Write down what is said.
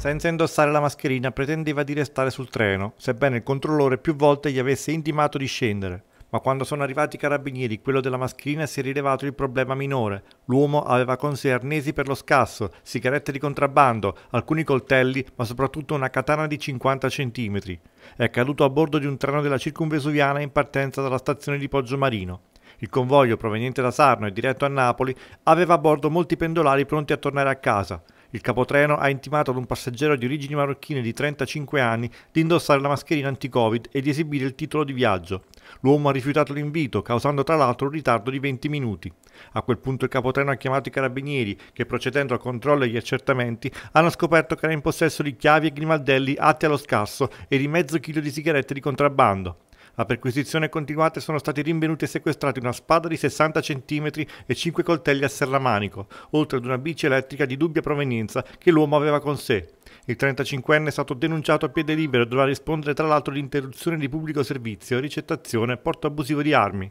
Senza indossare la mascherina pretendeva di restare sul treno, sebbene il controllore più volte gli avesse intimato di scendere. Ma quando sono arrivati i carabinieri, quello della mascherina si è rilevato il problema minore. L'uomo aveva con sé arnesi per lo scasso, sigarette di contrabbando, alcuni coltelli, ma soprattutto una katana di 50 centimetri. È caduto a bordo di un treno della circumvesuviana in partenza dalla stazione di Poggiomarino. Il convoglio proveniente da Sarno e diretto a Napoli aveva a bordo molti pendolari pronti a tornare a casa. Il capotreno ha intimato ad un passeggero di origini marocchine di 35 anni di indossare la mascherina anti-Covid e di esibire il titolo di viaggio. L'uomo ha rifiutato l'invito, causando tra l'altro un ritardo di 20 minuti. A quel punto il capotreno ha chiamato i carabinieri che, procedendo al controllo e agli accertamenti, hanno scoperto che era in possesso di chiavi e grimaldelli atti allo scasso e di mezzo chilo di sigarette di contrabbando. A perquisizione continuate sono stati rinvenuti e sequestrati una spada di 60 cm e 5 coltelli a serramanico, oltre ad una bici elettrica di dubbia provenienza che l'uomo aveva con sé. Il 35enne è stato denunciato a piede libero e dovrà rispondere tra l'altro di interruzione di pubblico servizio, ricettazione e porto abusivo di armi.